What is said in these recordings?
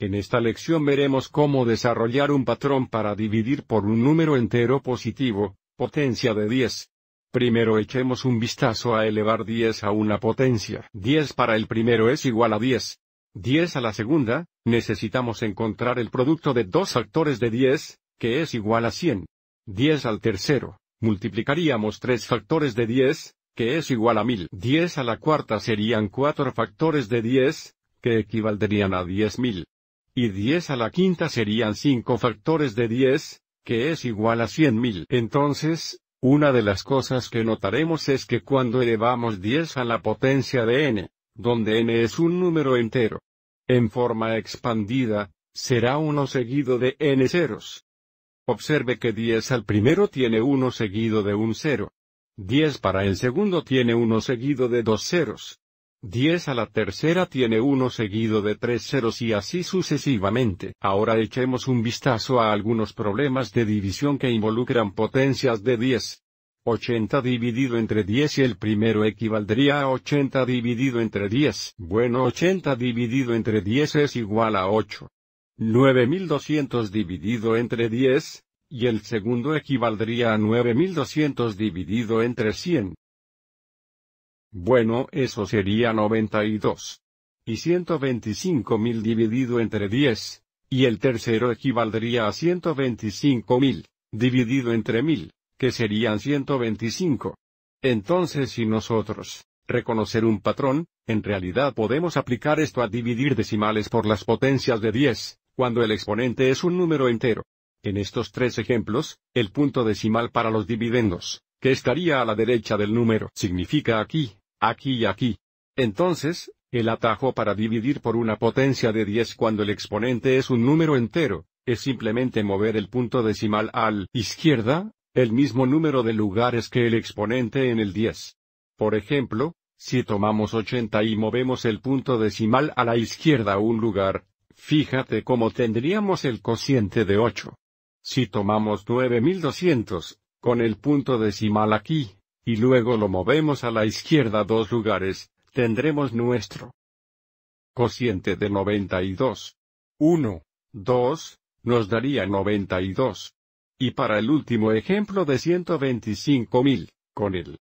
En esta lección veremos cómo desarrollar un patrón para dividir por un número entero positivo, potencia de 10. Primero echemos un vistazo a elevar 10 a una potencia. 10 para el primero es igual a 10. 10 a la segunda, necesitamos encontrar el producto de dos factores de 10, que es igual a 100. 10 al tercero, multiplicaríamos tres factores de 10, que es igual a 1000. 10 a la cuarta serían cuatro factores de 10, que equivaldrían a 10.000 y 10 a la quinta serían 5 factores de 10, que es igual a 100.000. Entonces, una de las cosas que notaremos es que cuando elevamos 10 a la potencia de n, donde n es un número entero, en forma expandida, será 1 seguido de n ceros. Observe que 10 al primero tiene 1 seguido de un cero. 10 para el segundo tiene 1 seguido de dos ceros. 10 a la tercera tiene 1 seguido de 3 ceros y así sucesivamente. Ahora echemos un vistazo a algunos problemas de división que involucran potencias de 10. 80 dividido entre 10 y el primero equivaldría a 80 dividido entre 10. Bueno, 80 dividido entre 10 es igual a 8. 9200 dividido entre 10, y el segundo equivaldría a 9200 dividido entre 100. Bueno, eso sería 92. Y 125.000 dividido entre 10. Y el tercero equivaldría a 125.000, dividido entre 1000, que serían 125. Entonces si nosotros, reconocer un patrón, en realidad podemos aplicar esto a dividir decimales por las potencias de 10, cuando el exponente es un número entero. En estos tres ejemplos, el punto decimal para los dividendos, que estaría a la derecha del número, significa aquí aquí y aquí. Entonces, el atajo para dividir por una potencia de 10 cuando el exponente es un número entero, es simplemente mover el punto decimal al izquierda, el mismo número de lugares que el exponente en el 10. Por ejemplo, si tomamos 80 y movemos el punto decimal a la izquierda un lugar, fíjate cómo tendríamos el cociente de 8. Si tomamos 9200, con el punto decimal aquí, y luego lo movemos a la izquierda dos lugares, tendremos nuestro cociente de 92. 1, 2, nos daría 92. Y para el último ejemplo de 125.000, con el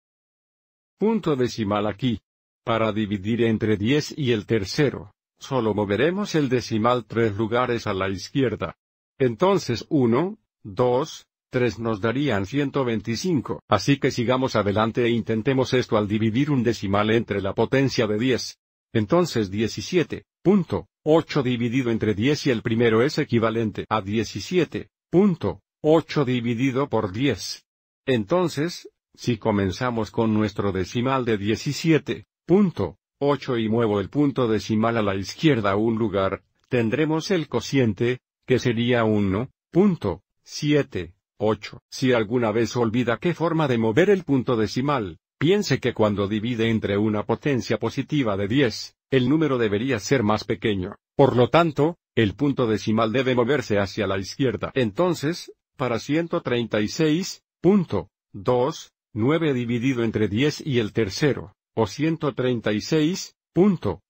punto decimal aquí. Para dividir entre 10 y el tercero, solo moveremos el decimal tres lugares a la izquierda. Entonces 1, 2, 3 nos darían 125. Así que sigamos adelante e intentemos esto al dividir un decimal entre la potencia de 10. Entonces 17.8 dividido entre 10 y el primero es equivalente a 17.8 dividido por 10. Entonces, si comenzamos con nuestro decimal de 17.8 y muevo el punto decimal a la izquierda un lugar, tendremos el cociente, que sería 1.7. 8. Si alguna vez olvida qué forma de mover el punto decimal, piense que cuando divide entre una potencia positiva de 10, el número debería ser más pequeño. Por lo tanto, el punto decimal debe moverse hacia la izquierda. Entonces, para 136, punto, dividido entre 10 y el tercero, o 136, punto,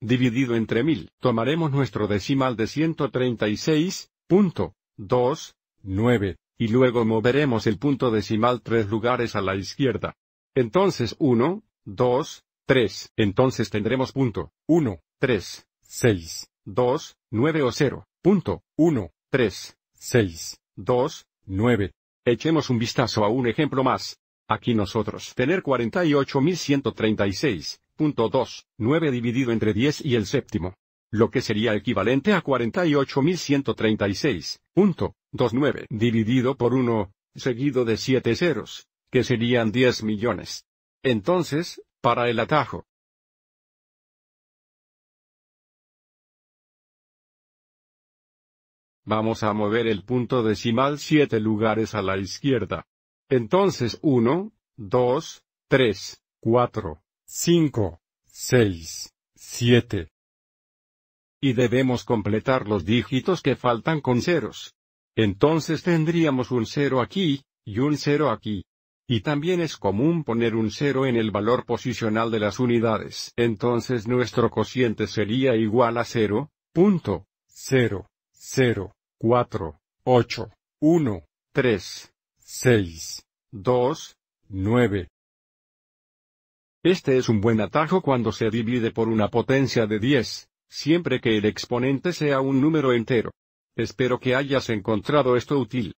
dividido entre 1000. Tomaremos nuestro decimal de 136, punto, 2, 9, y luego moveremos el punto decimal tres lugares a la izquierda. Entonces 1, 2, 3. Entonces tendremos punto 1, 3, 6, 2, 9 o 0. Punto 1, 3, 6, 2, 9. Echemos un vistazo a un ejemplo más. Aquí nosotros tener 48.136, punto 2, 9 dividido entre 10 y el séptimo lo que sería equivalente a 48.136.29 dividido por 1, seguido de 7 ceros, que serían 10 millones. Entonces, para el atajo. Vamos a mover el punto decimal 7 lugares a la izquierda. Entonces 1, 2, 3, 4, 5, 6, 7, y debemos completar los dígitos que faltan con ceros. Entonces tendríamos un cero aquí, y un cero aquí. Y también es común poner un cero en el valor posicional de las unidades. Entonces nuestro cociente sería igual a cero, punto, 0, 0, 4, 8, 1, 3, 6, 2, 9. Este es un buen atajo cuando se divide por una potencia de 10 siempre que el exponente sea un número entero. Espero que hayas encontrado esto útil.